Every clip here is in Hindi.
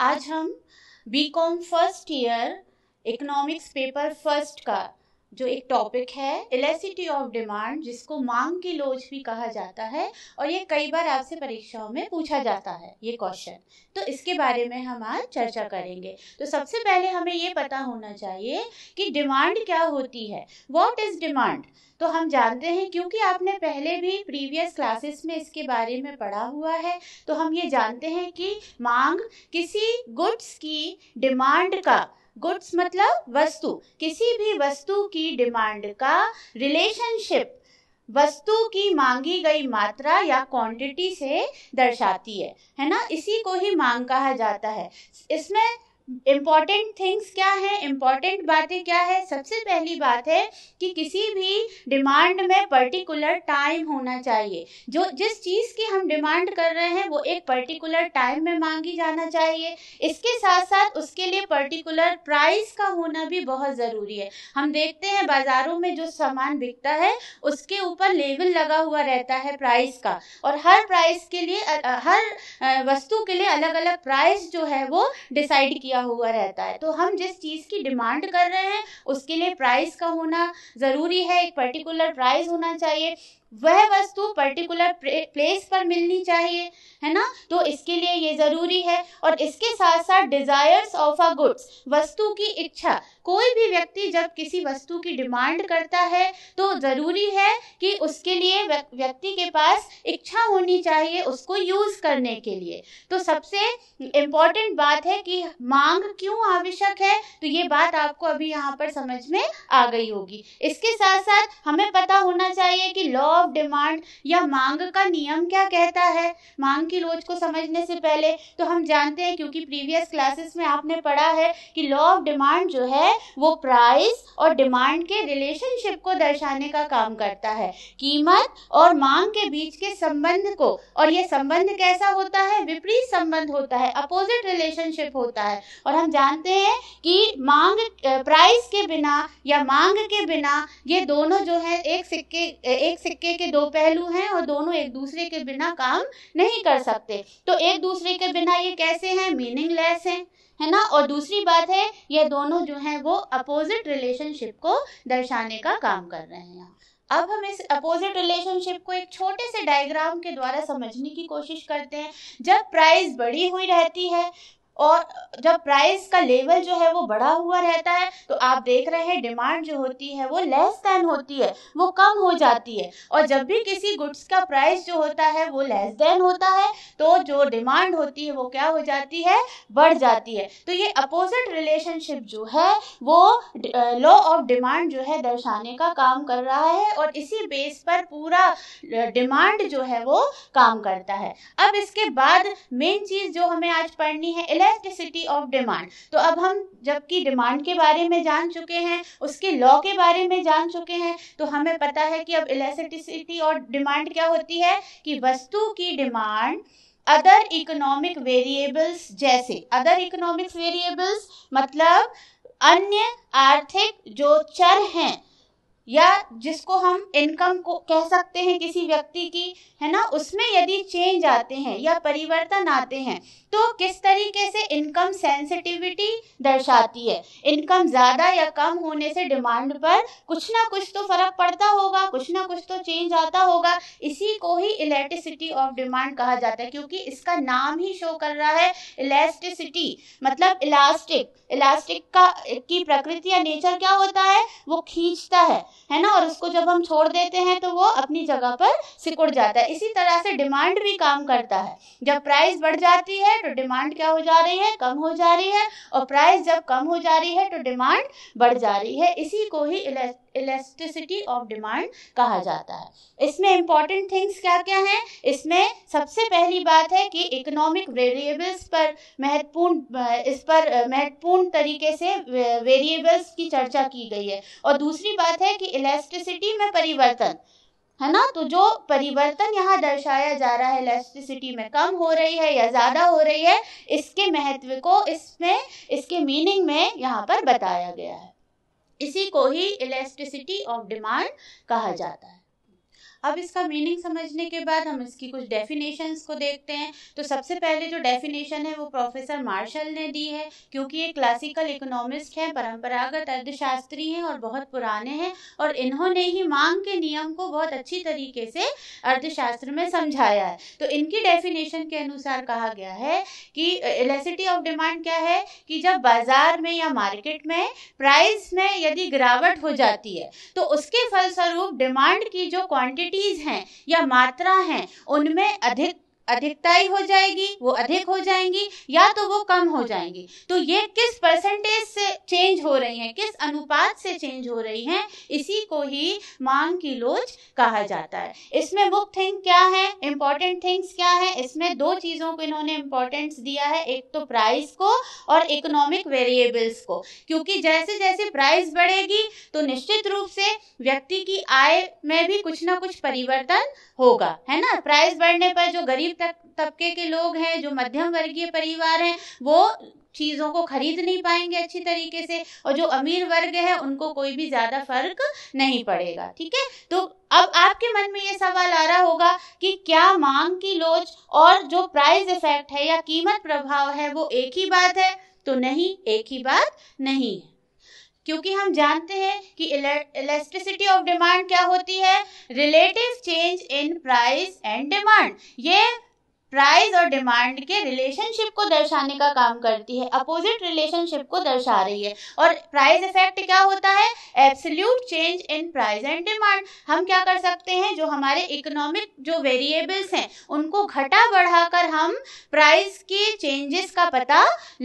आज हम B Com first year economics paper first का जो एक टॉपिक है इलेसिटी ऑफ डिमांड जिसको मांग की लोच भी कहा जाता है और ये कई बार आपसे परीक्षाओं में पूछा जाता है ये क्वेश्चन तो इसके बारे में हम आज चर्चा करेंगे तो सबसे पहले हमें ये पता होना चाहिए कि डिमांड क्या होती है वॉट इज़ डिमांड तो हम जानते हैं क्योंकि आपने पहले भी प्रीवियस क्लासेस में इसके बारे में पढ़ा हुआ है तो हम ये जानते हैं कि मांग किसी गुड्स की डिमांड का गुड्स मतलब वस्तु किसी भी वस्तु की डिमांड का रिलेशनशिप वस्तु की मांगी गई मात्रा या क्वांटिटी से दर्शाती है है ना इसी को ही मांग कहा जाता है इसमें इम्पॉर्टेंट थिंग्स क्या है इम्पॉर्टेंट बातें क्या है सबसे पहली बात है कि किसी भी डिमांड में पर्टिकुलर टाइम होना चाहिए जो जिस चीज़ की हम डिमांड कर रहे हैं वो एक पर्टिकुलर टाइम में मांगी जाना चाहिए इसके साथ साथ उसके लिए पर्टिकुलर प्राइस का होना भी बहुत ज़रूरी है हम देखते हैं बाज़ारों में जो सामान बिकता है उसके ऊपर लेवल लगा हुआ रहता है प्राइस का और हर प्राइस के लिए हर वस्तु के लिए अलग अलग प्राइस जो है वो डिसाइड किया किया हुआ रहता है तो हम जिस चीज़ की डिमांड कर रहे हैं उसके लिए प्राइस का होना ज़रूरी है एक पर्टिकुलर प्राइस होना चाहिए वह वस्तु पर्टिकुलर प्लेस पर मिलनी चाहिए है ना तो इसके लिए ये ज़रूरी है और इसके साथ साथ डिज़ायर्स ऑफ अ गुड्स वस्तु की इच्छा कोई भी व्यक्ति जब किसी वस्तु की डिमांड करता है तो ज़रूरी है कि उसके लिए व्यक्ति के पास इच्छा होनी चाहिए उसको यूज़ करने के लिए तो सबसे इम्पोर्टेंट बात है कि मांग क्यों आवश्यक है तो ये बात आपको अभी यहाँ पर समझ में आ गई होगी इसके साथ साथ हमें पता होना चाहिए कि लॉ ऑफ डिमांड या मांग का नियम क्या कहता है मांग की लोच को समझने से पहले तो हम जानते हैं क्योंकि प्रीवियस क्लासेस में आपने पढ़ा है कि लॉ ऑफ डिमांड जो है वो प्राइस और डिमांड के रिलेशनशिप को दर्शाने का काम करता है कीमत और मांग के बीच के संबंध को और ये संबंध कैसा होता है विपरीत संबंध होता है अपोजिट रिलेशनशिप होता है और हम जानते हैं कि मांग प्राइस के बिना या मांग के बिना ये दोनों जो है एक सिक्के एक सिक्के सिक्के के दो पहलू हैं और दोनों एक दूसरे के बिना काम नहीं कर सकते तो एक दूसरे के बिना ये कैसे हैं मीनिंगलेस हैं है ना और दूसरी बात है ये दोनों जो हैं वो अपोजिट रिलेशनशिप को दर्शाने का काम कर रहे हैं अब हम इस अपोजिट रिलेशनशिप को एक छोटे से डायग्राम के द्वारा समझने की कोशिश करते हैं जब प्राइस बढ़ी हुई रहती है और जब प्राइस का लेवल जो है वो बढ़ा हुआ रहता है तो आप देख रहे हैं डिमांड जो होती है वो लेस देन होती है वो कम हो जाती है और जब भी किसी गुड्स का प्राइस जो होता है वो लेस देन होता है तो जो डिमांड होती है वो क्या हो जाती है बढ़ जाती है तो ये अपोजिट रिलेशनशिप जो है वो लॉ ऑफ डिमांड जो है दर्शाने का काम कर रहा है और इसी बेस पर पूरा डिमांड जो है वो काम करता है अब इसके बाद मेन चीज जो हमें आज पढ़नी है इलेक्ट्रिसिटी ऑफ डिमांड तो अब हम जबकि डिमांड के बारे में जान चुके हैं उसके लॉ के बारे में जान चुके हैं तो हमें पता है कि अब इलेक्ट्रिसिटी और डिमांड क्या होती है कि वस्तु की डिमांड अदर इकोनॉमिक वेरिएबल्स जैसे अदर इकोनॉमिक वेरिएबल्स मतलब अन्य आर्थिक जो चर हैं या जिसको हम इनकम को कह सकते हैं किसी व्यक्ति की है ना उसमें यदि चेंज आते हैं या परिवर्तन आते हैं तो किस तरीके से इनकम सेंसिटिविटी दर्शाती है इनकम ज़्यादा या कम होने से डिमांड पर कुछ ना कुछ तो फर्क पड़ता होगा कुछ ना कुछ तो चेंज आता होगा इसी को ही इलेक्ट्रिसिटी ऑफ डिमांड कहा जाता है क्योंकि इसका नाम ही शो कर रहा है इलेस्टिसिटी मतलब इलास्टिक इलास्टिक का की प्रकृति या नेचर क्या होता है वो खींचता है है ना और उसको जब हम छोड़ देते हैं तो वो अपनी जगह पर सिकुड़ जाता है इसी तरह से डिमांड भी काम करता है जब प्राइस बढ़ जाती है तो डिमांड क्या हो जा रही है कम हो जा रही है और प्राइस जब कम हो जा रही है तो डिमांड बढ़ जा रही है इसी को ही इलेस्टिसिटी ऑफ डिमांड कहा जाता है इसमें इंपॉर्टेंट थिंग्स क्या क्या हैं इसमें सबसे पहली बात है कि इकोनॉमिक वेरिएबल्स पर महत्वपूर्ण इस पर महत्वपूर्ण तरीके से वेरिएबल्स की चर्चा की गई है और दूसरी बात है कि इलेस्टिसिटी में परिवर्तन है ना तो जो परिवर्तन यहाँ दर्शाया जा रहा है इलेक्ट्रिसिटी में कम हो रही है या ज़्यादा हो रही है इसके महत्व को इसमें इसके मीनिंग में यहाँ पर बताया गया है इसी को ही इलेक्ट्रिसिटी ऑफ डिमांड कहा जाता है अब इसका मीनिंग समझने के बाद हम इसकी कुछ डेफिनेशन को देखते हैं तो सबसे पहले जो डेफिनेशन है वो प्रोफेसर मार्शल ने दी है क्योंकि ये क्लासिकल इकोनॉमिस्ट हैं परंपरागत अर्थशास्त्री हैं और बहुत पुराने हैं और इन्होंने ही मांग के नियम को बहुत अच्छी तरीके से अर्थशास्त्र में समझाया है तो इनकी डेफिनेशन के अनुसार कहा गया है कि इलेसिटी ऑफ डिमांड क्या है कि जब बाजार में या मार्केट में प्राइस में यदि गिरावट हो जाती है तो उसके फलस्वरूप डिमांड की जो क्वांटिटी क्वांटिटीज हैं या मात्रा हैं उनमें अधिक अधिकताई हो जाएगी वो अधिक हो जाएंगी या तो वो कम हो जाएंगी तो ये किस परसेंटेज से चेंज हो रही हैं किस अनुपात से चेंज हो रही हैं इसी को ही मांग की लोच कहा जाता है इसमें मुख्य थिंग क्या है इंपॉर्टेंट थिंग्स क्या है इसमें दो चीज़ों को इन्होंने इंपॉर्टेंस दिया है एक तो प्राइस को और इकोनॉमिक वेरिएबल्स को क्योंकि जैसे जैसे प्राइस बढ़ेगी तो निश्चित रूप से व्यक्ति की आय में भी कुछ ना कुछ परिवर्तन होगा है ना प्राइस बढ़ने पर जो गरीब तक तबके के लोग हैं जो मध्यम वर्गीय परिवार हैं वो चीज़ों को खरीद नहीं पाएंगे अच्छी तरीके से और जो अमीर वर्ग है उनको कोई भी ज़्यादा फर्क नहीं पड़ेगा ठीक है तो अब आपके मन में ये सवाल आ रहा होगा कि क्या मांग की लोच और जो प्राइस इफेक्ट है या कीमत प्रभाव है वो एक ही बात है तो नहीं एक ही बात नहीं है क्योंकि हम जानते हैं कि इलेक्ट्रिसिटी ऑफ डिमांड क्या होती है relative change in price and demand ये प्राइस और डिमांड के रिलेशनशिप को दर्शाने का काम करती है अपोजिट रिलेशनशिप को दर्शा रही है और प्राइस इफेक्ट क्या होता है absolute change in price and demand हम क्या कर सकते हैं जो हमारे इकोनॉमिक जो वेरिएबल्स हैं उनको घटा बढ़ाकर हम प्राइस के चेंजेस का पता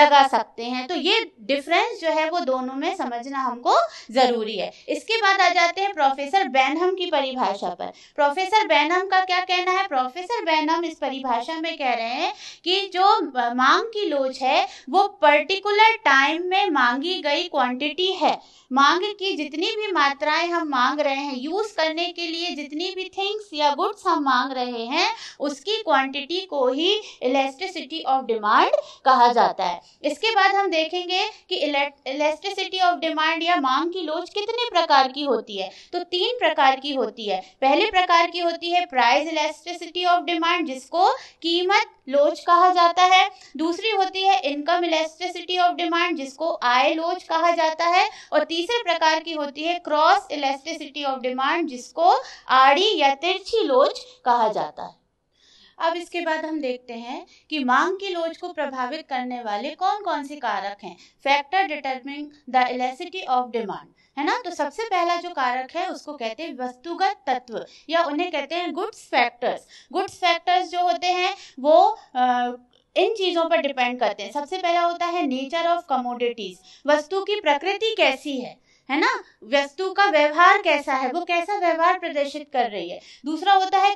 लगा सकते हैं तो ये डिफरेंस जो है वो दोनों में समझना हमको जरूरी है इसके बाद आ जाते हैं प्रोफेसर बैनहम की परिभाषा पर प्रोफेसर बैनहम का क्या कहना है प्रोफेसर बैनहम इस परिभाषा भाषा में कह रहे हैं कि जो मांग की लोच है वो पर्टिकुलर टाइम में मांगी गई क्वांटिटी है मांग की जितनी भी मात्राएं हम मांग रहे हैं यूज करने के लिए जितनी भी थिंग्स या गुड्स हम मांग रहे हैं उसकी क्वांटिटी को ही इलेक्ट्रिसिटी ऑफ डिमांड कहा जाता है इसके बाद हम देखेंगे कि इलेक्ट्रिसिटी ऑफ डिमांड या मांग की लोच कितने प्रकार की होती है तो तीन प्रकार की होती है पहले प्रकार की होती है प्राइस इलेक्ट्रिसिटी ऑफ डिमांड जिसको कीमत लोच कहा जाता है दूसरी होती है इनकम इलेस्टिसिटी ऑफ डिमांड जिसको आय लोच कहा जाता है और तीसरे प्रकार की होती है क्रॉस इलेस्टिसिटी ऑफ डिमांड जिसको आड़ी या तिरछी लोच कहा जाता है अब इसके बाद हम देखते हैं कि मांग की लोच को प्रभावित करने वाले कौन कौन से कारक हैं factor determining the elasticity of demand है ना तो सबसे पहला जो कारक है उसको कहते हैं वस्तुगत तत्व या उन्हें कहते हैं गुड्स फैक्टर्स गुड्स फैक्टर्स जो होते हैं वो आ, इन चीज़ों पर डिपेंड करते हैं सबसे पहला होता है नेचर ऑफ कमोडिटीज वस्तु की प्रकृति कैसी है है ना वस्तु का व्यवहार कैसा है वो कैसा व्यवहार प्रदर्शित कर रही है दूसरा होता है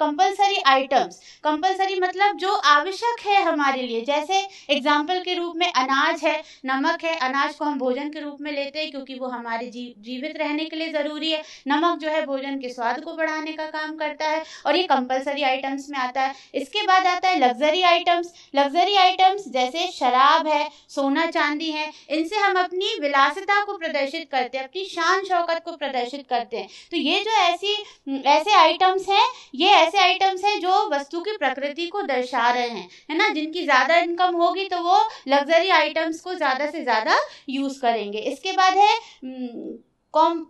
कंपलसरी आइटम्स कंपलसरी मतलब जो आवश्यक है हमारे लिए जैसे एग्जाम्पल के रूप में अनाज है नमक है अनाज को हम भोजन के रूप में लेते हैं क्योंकि वो हमारे जी, जीवित रहने के लिए ज़रूरी है नमक जो है भोजन के स्वाद को बढ़ाने का काम करता है और ये कंपलसरी आइटम्स में आता है इसके बाद आता है लग्जरी आइटम्स लग्जरी आइटम्स जैसे शराब है सोना चांदी है इनसे हम अपनी विलासिता को प्रदर्शित करते हैं अपनी शान शौकत को प्रदर्शित करते हैं तो ये जो ऐसी ऐसे आइटम्स हैं ये ऐसे आइटम्स हैं जो वस्तु की प्रकृति को दर्शा रहे हैं है ना जिनकी ज़्यादा इनकम होगी तो वो लग्जरी आइटम्स को ज़्यादा से ज़्यादा यूज़ करेंगे इसके बाद है हम्म, कॉम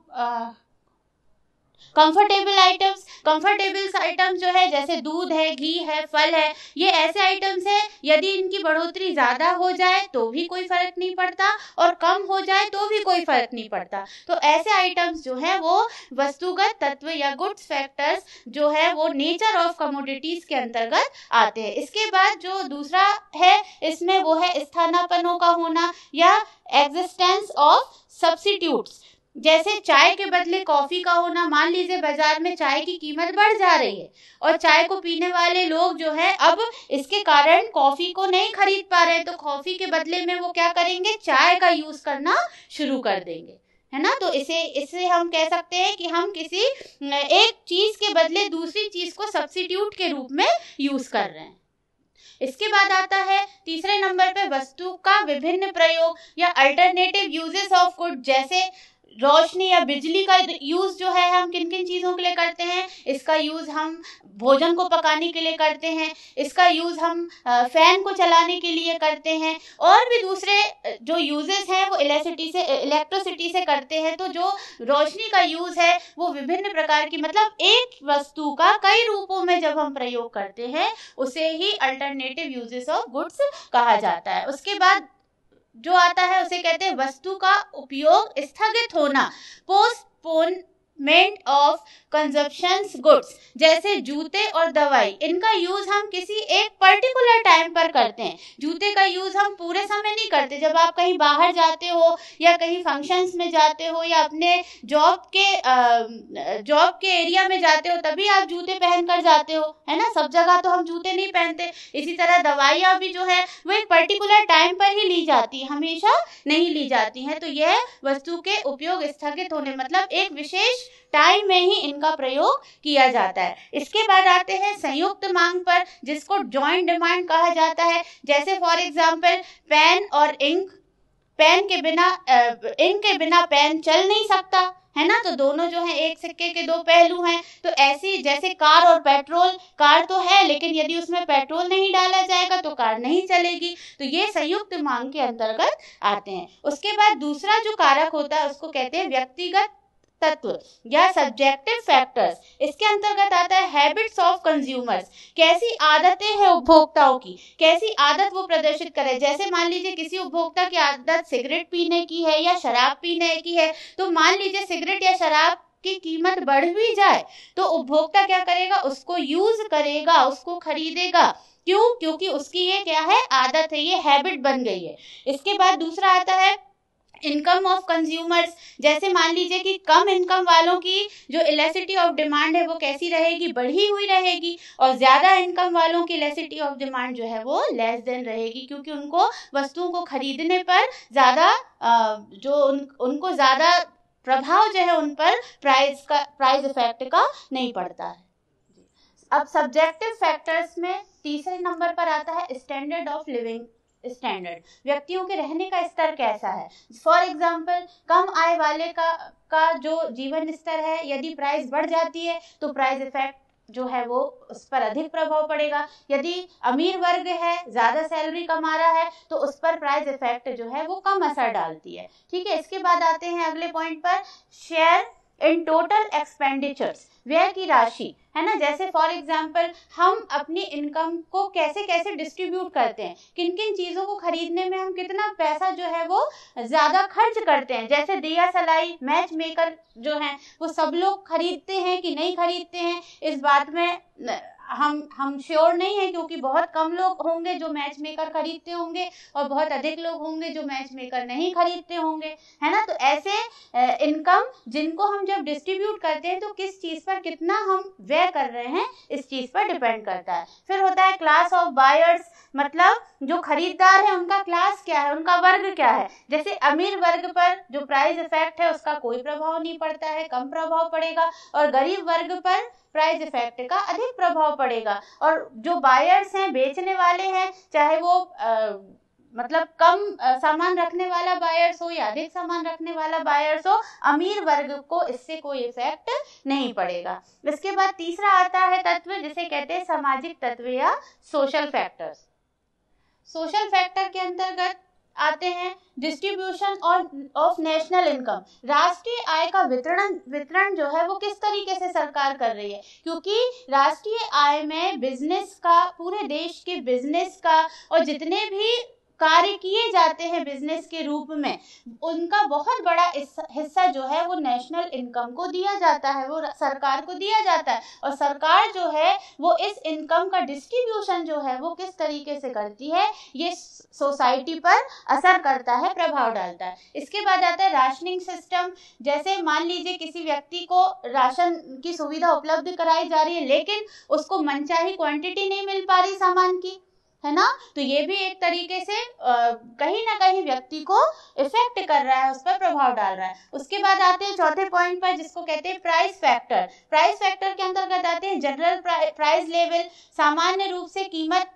कंफर्टेबल आइटम्स कंफर्टेबल आइटम्स जो है जैसे दूध है घी है फल है ये ऐसे आइटम्स है यदि इनकी बढ़ोतरी ज़्यादा हो जाए तो भी कोई फर्क नहीं पड़ता और कम हो जाए तो भी कोई फर्क नहीं पड़ता तो ऐसे आइटम्स जो है वो वस्तुगत तत्व या गुड्स फैक्टर्स जो है वो नेचर ऑफ कमोडिटीज के अंतर्गत आते हैं इसके बाद जो दूसरा है इसमें वो है स्थानापनों का होना या एग्जिस्टेंस ऑफ सब्सिट्यूट्स जैसे चाय के बदले कॉफी का होना मान लीजिए बाजार में चाय की कीमत बढ़ जा रही है और चाय को पीने वाले लोग जो है अब इसके कारण कॉफी को नहीं खरीद पा रहे तो कॉफी के बदले में वो क्या करेंगे चाय का यूज करना शुरू कर देंगे है ना तो इसे इसे हम कह सकते हैं कि हम किसी एक चीज के बदले दूसरी चीज को सब्सिट्यूट के रूप में यूज कर रहे हैं इसके बाद आता है तीसरे नंबर पे वस्तु का विभिन्न प्रयोग या अल्टरनेटिव यूजेस ऑफ गुड जैसे रोशनी या बिजली का यूज़ जो है हम किन किन चीज़ों के लिए करते हैं इसका यूज़ हम भोजन को पकाने के लिए करते हैं इसका यूज़ हम फ़ैन को चलाने के लिए करते हैं और भी दूसरे जो यूजेस हैं वो इलेक्ट्रिसिटी से इलेक्ट्रिसिटी से करते हैं तो जो रोशनी का यूज़ है वो विभिन्न प्रकार की मतलब एक वस्तु का कई रूपों में जब हम प्रयोग करते हैं उसे ही अल्टरनेटिव यूजेस ऑफ गुड्स कहा जाता है उसके बाद जो आता है उसे कहते हैं वस्तु का उपयोग स्थगित होना postpone development of consumption goods जैसे जूते और दवाई इनका यूज हम किसी एक पर्टिकुलर टाइम पर करते हैं जूते का यूज हम पूरे समय नहीं करते जब आप कहीं बाहर जाते हो या कहीं फंक्शंस में जाते हो या अपने जॉब के जॉब के एरिया में जाते हो तभी आप जूते पहन कर जाते हो है ना सब जगह तो हम जूते नहीं पहनते इसी तरह दवाइयाँ भी जो है वो एक पर्टिकुलर टाइम पर ही ली जाती है हमेशा नहीं ली जाती है तो यह वस्तु के उपयोग स्थगित होने मतलब एक विशेष टाइम में ही इनका प्रयोग किया जाता है इसके बाद आते हैं संयुक्त मांग पर जिसको ज्वाइंट डिमांड कहा जाता है जैसे फॉर एग्जाम्पल पेन और इंक पेन के बिना इंक के बिना पेन चल नहीं सकता है ना तो दोनों जो है एक सिक्के के दो पहलू हैं तो ऐसी जैसे कार और पेट्रोल कार तो है लेकिन यदि उसमें पेट्रोल नहीं डाला जाएगा तो कार नहीं चलेगी तो ये संयुक्त मांग के अंतर्गत आते हैं उसके बाद दूसरा जो कारक होता है उसको कहते हैं व्यक्तिगत तत्व या सब्जेक्टिव फैक्टर्स इसके अंतर्गत आता है हैबिट्स ऑफ कंज्यूमर्स कैसी आदतें हैं उपभोक्ताओं की कैसी आदत वो प्रदर्शित करे जैसे मान लीजिए किसी उपभोक्ता की आदत सिगरेट पीने की है या शराब पीने की है तो मान लीजिए सिगरेट या शराब की कीमत बढ़ भी जाए तो उपभोक्ता क्या करेगा उसको यूज करेगा उसको खरीदेगा क्यों क्योंकि उसकी ये क्या है आदत है ये हैबिट बन गई है इसके बाद दूसरा आता है इनकम ऑफ कंज्यूमर्स जैसे मान लीजिए कि कम इनकम वालों की जो इलेसिटी ऑफ डिमांड है वो कैसी रहेगी बढ़ी हुई रहेगी और ज़्यादा इनकम वालों की इलेसिटी ऑफ डिमांड जो है वो लेस देन रहेगी क्योंकि उनको वस्तुओं को खरीदने पर ज़्यादा जो उन, उनको ज़्यादा प्रभाव जो है उन पर प्राइस का प्राइस इफेक्ट का नहीं पड़ता है अब सब्जेक्टिव फैक्टर्स में तीसरे नंबर पर आता है स्टैंडर्ड ऑफ लिविंग स्टैंडर्ड व्यक्तियों के रहने का स्तर कैसा है फॉर एग्जाम्पल कम आय वाले का का जो जीवन स्तर है यदि प्राइस बढ़ जाती है तो प्राइस इफेक्ट जो है वो उस पर अधिक प्रभाव पड़ेगा यदि अमीर वर्ग है ज़्यादा सैलरी कमा रहा है तो उस पर प्राइस इफेक्ट जो है वो कम असर डालती है ठीक है इसके बाद आते हैं अगले पॉइंट पर शेयर इन टोटल एक्सपेंडिचर्स व्यय की राशि है ना जैसे फॉर एग्जाम्पल हम अपनी इनकम को कैसे कैसे डिस्ट्रीब्यूट करते हैं किन किन चीज़ों को खरीदने में हम कितना पैसा जो है वो ज़्यादा खर्च करते हैं जैसे दिया सलाई मैच मेकर जो है वो सब लोग खरीदते हैं कि नहीं खरीदते हैं इस बात में हम हम श्योर नहीं है क्योंकि बहुत कम लोग होंगे जो मैच मेकर खरीदते होंगे और बहुत अधिक लोग होंगे जो मैच मेकर नहीं खरीदते होंगे है ना तो ऐसे इनकम जिनको हम जब डिस्ट्रीब्यूट करते हैं तो किस चीज़ पर कितना हम व्यय कर रहे हैं इस चीज़ पर डिपेंड करता है फिर होता है क्लास ऑफ बायर्स मतलब जो खरीदार है उनका क्लास क्या है उनका वर्ग क्या है जैसे अमीर वर्ग पर जो प्राइस इफेक्ट है उसका कोई प्रभाव नहीं पड़ता है कम प्रभाव पड़ेगा और गरीब वर्ग पर प्राइस इफेक्ट का अधिक प्रभाव पड़ेगा और जो बायर्स हैं बेचने वाले हैं चाहे वो आ, मतलब कम सामान रखने वाला बायर्स हो या अधिक सामान रखने वाला बायर्स हो अमीर वर्ग को इससे कोई इफेक्ट नहीं पड़ेगा इसके बाद तीसरा आता है तत्व जिसे कहते हैं सामाजिक तत्व या सोशल फैक्टर्स सोशल फैक्टर के अंतर्गत आते हैं डिस्ट्रीब्यूशन और ऑफ नेशनल इनकम राष्ट्रीय आय का वितरण वितरण जो है वो किस तरीके से सरकार कर रही है क्योंकि राष्ट्रीय आय में बिजनेस का पूरे देश के बिजनेस का और जितने भी कार्य किए जाते हैं बिजनेस के रूप में उनका बहुत बड़ा हिस्सा जो है वो नेशनल इनकम को दिया जाता है वो सरकार को दिया जाता है और सरकार जो है वो इस इनकम का डिस्ट्रीब्यूशन जो है वो किस तरीके से करती है ये सोसाइटी पर असर करता है प्रभाव डालता है इसके बाद आता है राशनिंग सिस्टम जैसे मान लीजिए किसी व्यक्ति को राशन की सुविधा उपलब्ध कराई जा रही है लेकिन उसको मनचाही क्वांटिटी नहीं मिल पा रही सामान की है ना तो ये भी एक तरीके से कहीं ना कहीं व्यक्ति को इफेक्ट कर रहा है उस पर प्रभाव डाल रहा है उसके बाद आते हैं चौथे पॉइंट पर जिसको कहते हैं प्राइस फैक्टर प्राइस फैक्टर के अंतर्गत आते हैं जनरल प्राइस लेवल सामान्य रूप से कीमत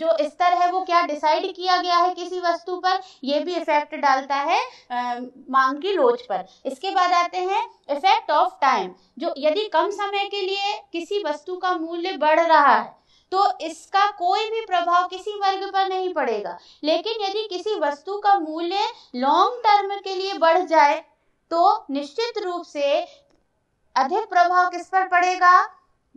जो स्तर है वो क्या डिसाइड किया गया है किसी वस्तु पर यह भी इफेक्ट डालता है आ, मांग की लोच पर इसके बाद आते हैं इफेक्ट ऑफ टाइम जो यदि कम समय के लिए किसी वस्तु का मूल्य बढ़ रहा है तो इसका कोई भी प्रभाव किसी वर्ग पर नहीं पड़ेगा लेकिन यदि किसी वस्तु का मूल्य लॉन्ग टर्म के लिए बढ़ जाए तो निश्चित रूप से अधिक प्रभाव किस पर पड़ेगा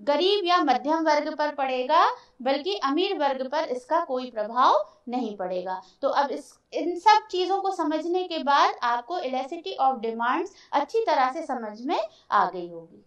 गरीब या मध्यम वर्ग पर पड़ेगा बल्कि अमीर वर्ग पर इसका कोई प्रभाव नहीं पड़ेगा तो अब इस इन सब चीज़ों को समझने के बाद आपको इलेसिटी ऑफ डिमांड्स अच्छी तरह से समझ में आ गई होगी